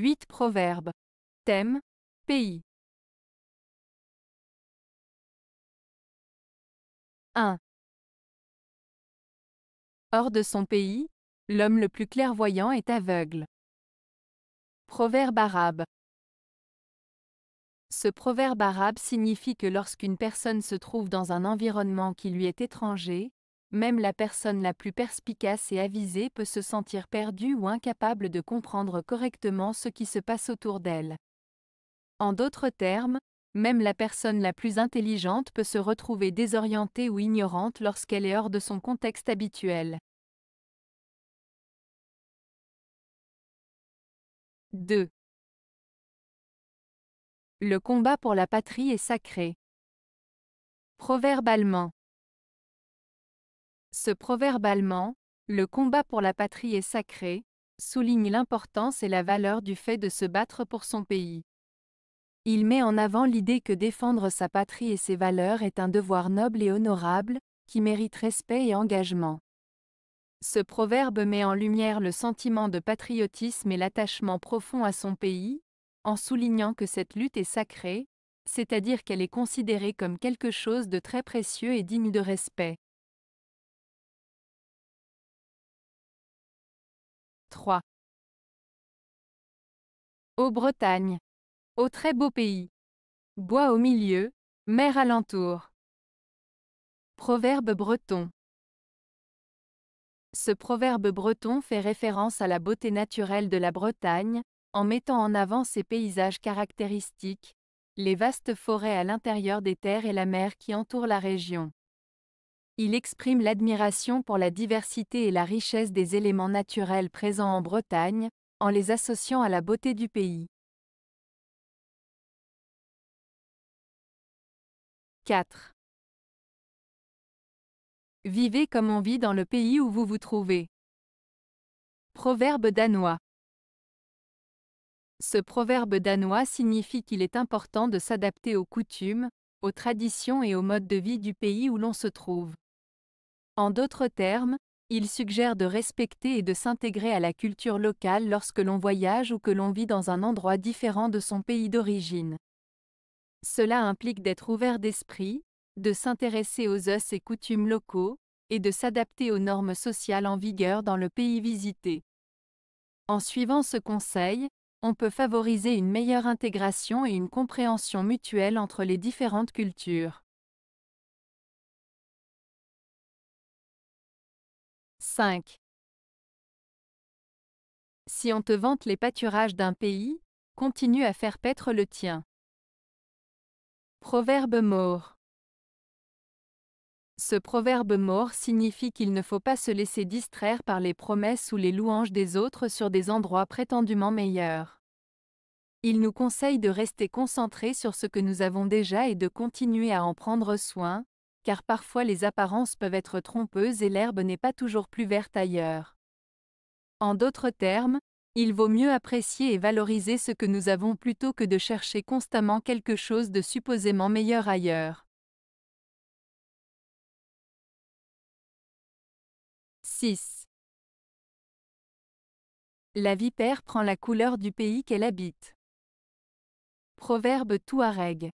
8 Proverbes. Thème Pays. 1. Hors de son pays, l'homme le plus clairvoyant est aveugle. Proverbe arabe. Ce proverbe arabe signifie que lorsqu'une personne se trouve dans un environnement qui lui est étranger, même la personne la plus perspicace et avisée peut se sentir perdue ou incapable de comprendre correctement ce qui se passe autour d'elle. En d'autres termes, même la personne la plus intelligente peut se retrouver désorientée ou ignorante lorsqu'elle est hors de son contexte habituel. 2. Le combat pour la patrie est sacré. Proverbe allemand. Ce proverbe allemand, le combat pour la patrie est sacré, souligne l'importance et la valeur du fait de se battre pour son pays. Il met en avant l'idée que défendre sa patrie et ses valeurs est un devoir noble et honorable, qui mérite respect et engagement. Ce proverbe met en lumière le sentiment de patriotisme et l'attachement profond à son pays, en soulignant que cette lutte est sacrée, c'est-à-dire qu'elle est considérée comme quelque chose de très précieux et digne de respect. 3. Au Bretagne! au très beau pays! Bois au milieu, mer alentour. Proverbe breton. Ce proverbe breton fait référence à la beauté naturelle de la Bretagne, en mettant en avant ses paysages caractéristiques, les vastes forêts à l'intérieur des terres et la mer qui entoure la région. Il exprime l'admiration pour la diversité et la richesse des éléments naturels présents en Bretagne, en les associant à la beauté du pays. 4. Vivez comme on vit dans le pays où vous vous trouvez. Proverbe danois. Ce proverbe danois signifie qu'il est important de s'adapter aux coutumes, aux traditions et aux modes de vie du pays où l'on se trouve. En d'autres termes, il suggère de respecter et de s'intégrer à la culture locale lorsque l'on voyage ou que l'on vit dans un endroit différent de son pays d'origine. Cela implique d'être ouvert d'esprit, de s'intéresser aux us et coutumes locaux, et de s'adapter aux normes sociales en vigueur dans le pays visité. En suivant ce conseil, on peut favoriser une meilleure intégration et une compréhension mutuelle entre les différentes cultures. 5. Si on te vante les pâturages d'un pays, continue à faire paître le tien. Proverbe mort. Ce proverbe mort signifie qu'il ne faut pas se laisser distraire par les promesses ou les louanges des autres sur des endroits prétendument meilleurs. Il nous conseille de rester concentrés sur ce que nous avons déjà et de continuer à en prendre soin, car parfois les apparences peuvent être trompeuses et l'herbe n'est pas toujours plus verte ailleurs. En d'autres termes, il vaut mieux apprécier et valoriser ce que nous avons plutôt que de chercher constamment quelque chose de supposément meilleur ailleurs. 6. La vipère prend la couleur du pays qu'elle habite. Proverbe touareg.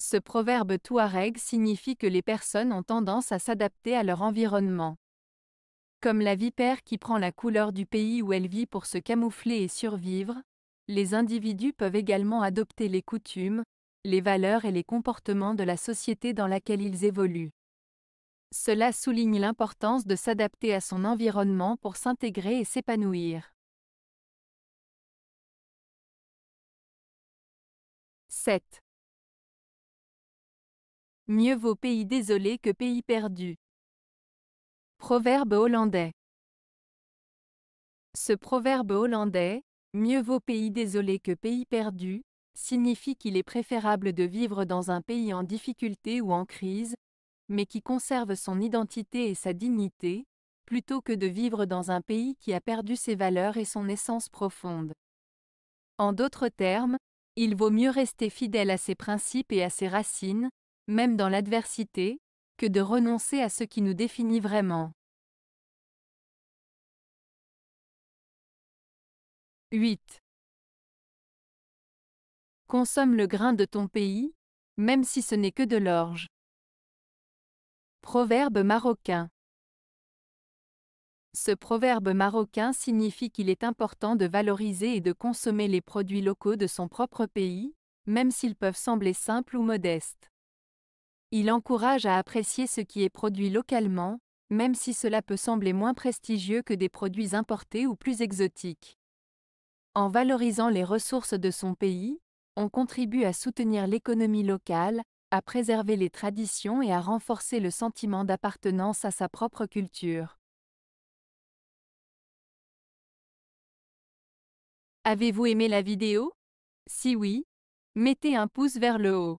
Ce proverbe touareg signifie que les personnes ont tendance à s'adapter à leur environnement. Comme la vipère qui prend la couleur du pays où elle vit pour se camoufler et survivre, les individus peuvent également adopter les coutumes, les valeurs et les comportements de la société dans laquelle ils évoluent. Cela souligne l'importance de s'adapter à son environnement pour s'intégrer et s'épanouir. 7. Mieux vaut pays désolé que pays perdu. Proverbe hollandais. Ce proverbe hollandais, Mieux vaut pays désolé que pays perdu, signifie qu'il est préférable de vivre dans un pays en difficulté ou en crise, mais qui conserve son identité et sa dignité, plutôt que de vivre dans un pays qui a perdu ses valeurs et son essence profonde. En d'autres termes, il vaut mieux rester fidèle à ses principes et à ses racines, même dans l'adversité, que de renoncer à ce qui nous définit vraiment. 8. Consomme le grain de ton pays, même si ce n'est que de l'orge. Proverbe marocain Ce proverbe marocain signifie qu'il est important de valoriser et de consommer les produits locaux de son propre pays, même s'ils peuvent sembler simples ou modestes. Il encourage à apprécier ce qui est produit localement, même si cela peut sembler moins prestigieux que des produits importés ou plus exotiques. En valorisant les ressources de son pays, on contribue à soutenir l'économie locale, à préserver les traditions et à renforcer le sentiment d'appartenance à sa propre culture. Avez-vous aimé la vidéo Si oui, mettez un pouce vers le haut.